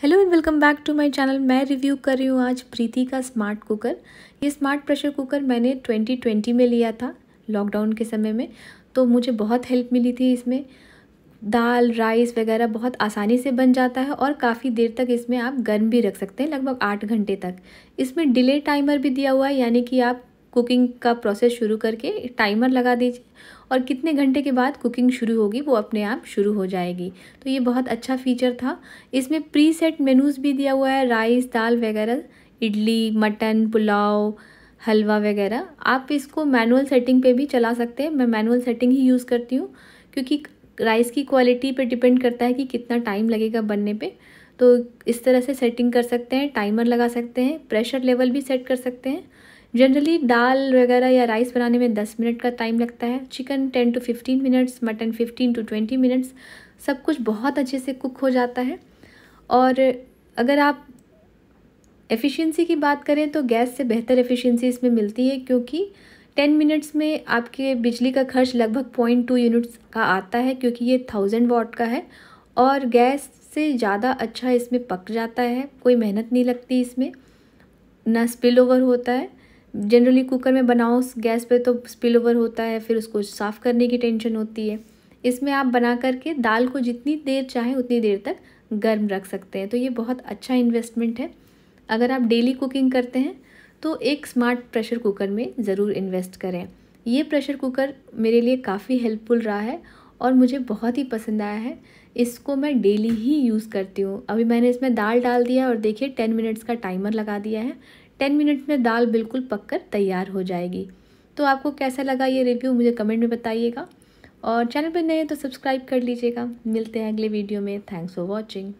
hello and welcome back to my channel मैं review कर रही हूँ आज प्रीति का स्मार्ट कुकर ये स्मार्ट प्रेशर कुकर मैंने 2020 में लिया था लॉकडाउन के समय में तो मुझे बहुत हेल्प मिली थी इसमें दाल राइस वगैरह बहुत आसानी से बन जाता है और काफ़ी देर तक इसमें आप गर्म भी रख सकते हैं लगभग आठ घंटे तक इसमें डिले टाइमर भी दिया हुआ है यानी कि आप कुकिंग का प्रोसेस शुरू करके टाइमर लगा दीजिए और कितने घंटे के बाद कुकिंग शुरू होगी वो अपने आप शुरू हो जाएगी तो ये बहुत अच्छा फीचर था इसमें प्री सेट मेनूज़ भी दिया हुआ है राइस दाल वगैरह इडली मटन पुलाव हलवा वगैरह आप इसको मैनुअल सेटिंग पे भी चला सकते हैं मैं मैनुअल सेटिंग ही यूज़ करती हूँ क्योंकि राइस की क्वालिटी पे डिपेंड करता है कि कितना टाइम लगेगा बनने पे तो इस तरह से सेटिंग कर सकते हैं टाइमर लगा सकते हैं प्रेशर लेवल भी सेट कर सकते हैं जनरली दाल वगैरह या राइस बनाने में दस मिनट का टाइम लगता है chicken ten to fifteen minutes mutton fifteen to twenty minutes सब कुछ बहुत अच्छे से कुक हो जाता है और अगर आप एफिशिएंसी की बात करें तो गैस से बेहतर एफिशिएंसी इसमें मिलती है क्योंकि टेन मिनट्स में आपके बिजली का खर्च लगभग पॉइंट टू यूनिट्स का आता है क्योंकि ये थाउजेंड वॉट का है और गैस से ज़्यादा अच्छा इसमें पक जाता है कोई मेहनत नहीं लगती इसमें ना स्पिल ओवर होता है जनरली कुकर में बनाओ गैस पे तो स्पिल ओवर होता है फिर उसको साफ़ करने की टेंशन होती है इसमें आप बना करके दाल को जितनी देर चाहें उतनी देर तक गर्म रख सकते हैं तो ये बहुत अच्छा इन्वेस्टमेंट है अगर आप डेली कुकिंग करते हैं तो एक स्मार्ट प्रेशर कुकर में ज़रूर इन्वेस्ट करें ये प्रेशर कुकर मेरे लिए काफ़ी हेल्पफुल रहा है और मुझे बहुत ही पसंद आया है इसको मैं डेली ही यूज़ करती हूँ अभी मैंने इसमें दाल डाल दिया और देखिए टेन मिनट्स का टाइमर लगा दिया है टेन मिनट में दाल बिल्कुल पक कर तैयार हो जाएगी तो आपको कैसा लगा ये रिव्यू मुझे कमेंट में बताइएगा और चैनल पर नए तो सब्सक्राइब कर लीजिएगा मिलते हैं अगले वीडियो में थैंक्स फॉर वॉचिंग